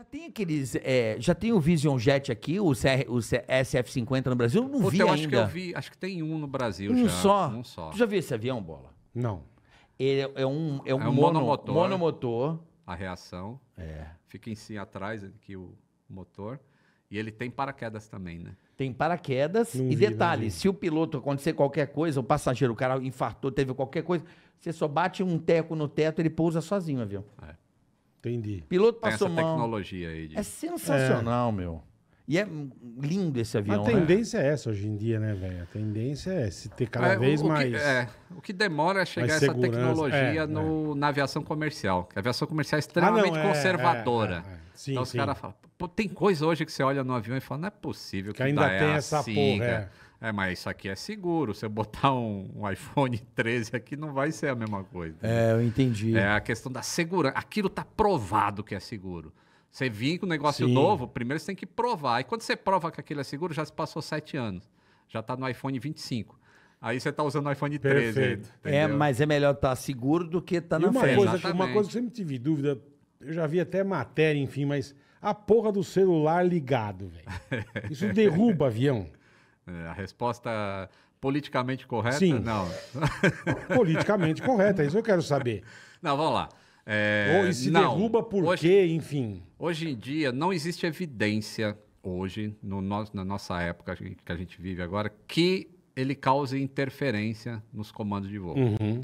Já tem aqueles. É, já tem o Vision Jet aqui, o, CR, o SF50 no Brasil? Eu não vi eu ainda. Acho que eu vi, acho que tem um no Brasil um já. Só? Um só. Tu já viu esse avião, Bola? Não. Ele é, é um, é um, é um mono, monomotor. monomotor. A reação. É. Fica em cima si, atrás aqui o motor. E ele tem paraquedas também, né? Tem paraquedas não e vi, detalhe, se o piloto acontecer qualquer coisa, o passageiro, o cara infartou, teve qualquer coisa, você só bate um teco no teto, ele pousa sozinho o avião. É. Entendi. Piloto passou mal. essa mal. tecnologia aí. De... É sensacional, meu. E é lindo esse avião. A né? tendência né? é essa hoje em dia, né, velho? A tendência é se ter cada é, vez o, o mais. Que, é, o que demora é chegar essa tecnologia é, no, é. na aviação comercial. A aviação comercial é extremamente ah, não, é, conservadora. É, sim, então sim. os caras falam, tem coisa hoje que você olha no avião e fala, não é possível que, que ainda tem essa porra. É, mas isso aqui é seguro. Se eu botar um, um, iPhone 13 aqui, não vai ser a mesma coisa. É, eu entendi. É a questão da segurança. Aquilo está provado que é seguro. Você vir com um negócio Sim. novo, primeiro você tem que provar. E quando você prova que aquele é seguro, já se passou sete anos. Já está no iPhone 25. Aí você está usando o iPhone 13. Perfeito. é, mas é melhor estar tá seguro do que estar tá na frente. Coisa, uma coisa que eu sempre tive dúvida, eu já vi até matéria, enfim, mas a porra do celular ligado, velho. Isso derruba avião. É, a resposta politicamente correta? Sim. Não. politicamente correta, é isso eu quero saber. Não, vamos lá. É, Ou se não. derruba por hoje, quê, enfim. Hoje em dia não existe evidência, hoje, no, na nossa época que a gente vive agora, que ele cause interferência nos comandos de voo. Uhum.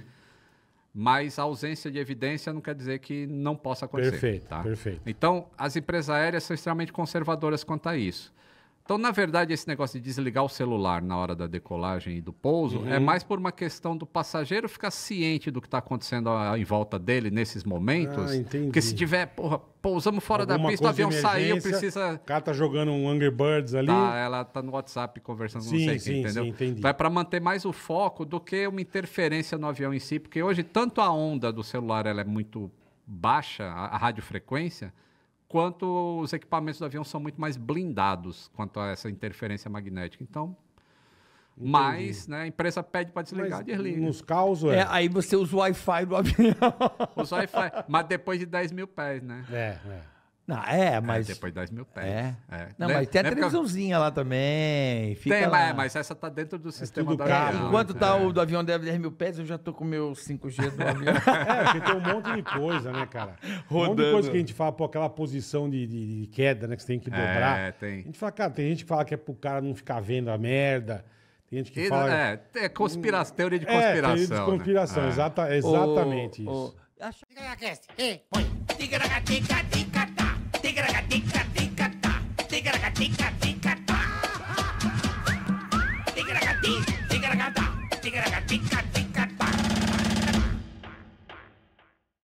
Mas a ausência de evidência não quer dizer que não possa acontecer. Perfeito, tá? perfeito. Então, as empresas aéreas são extremamente conservadoras quanto a isso. Então, na verdade, esse negócio de desligar o celular na hora da decolagem e do pouso é uhum. é mais por uma questão do passageiro ficar ciente do que está acontecendo em volta dele nesses momentos. Ah, entendi. Porque se tiver, porra, pousamos fora Alguma da pista, o avião saiu, precisa. O cara tá jogando um Angry Birds ali. Tá, ela tá no WhatsApp conversando com sim, sim, entendeu? Sim, entendi. Então é para manter mais o foco do que uma interferência no avião em si, porque hoje tanto a onda do celular ela é muito baixa, a, a radiofrequência quanto os equipamentos do avião são muito mais blindados quanto a essa interferência magnética. Então, Entendi. Mas né, a empresa pede para desligar, mas desliga. Nos causos, é. é. Aí você usa o Wi-Fi do avião. Usa o Wi-Fi. mas depois de 10 mil pés, né? É, é. Não, é, é mas. É, depois 10 mil pés. É. é. Não, né? mas tem a televisãozinha eu... lá também. tem, é, lá. mas essa tá dentro do é sistema é do avião. Enquanto tá né? o do avião deve 10 mil pés, eu já tô com o meu 5G do avião. é, porque tem um monte de coisa, né, cara? Rodando. Um monte de coisa que a gente fala, pô, aquela posição de, de, de queda, né, que você tem que dobrar. É, tem. A gente fala, cara, tem gente que fala que é pro cara não ficar vendo a merda. Tem gente que e, fala. É, é conspira... Hum, teoria de conspiração. É, teoria de conspiração, né? exata, exatamente o, isso. O... Acho... Diga na cast. Ei, põe. Diga na tica, tigre gata, tigre gatica,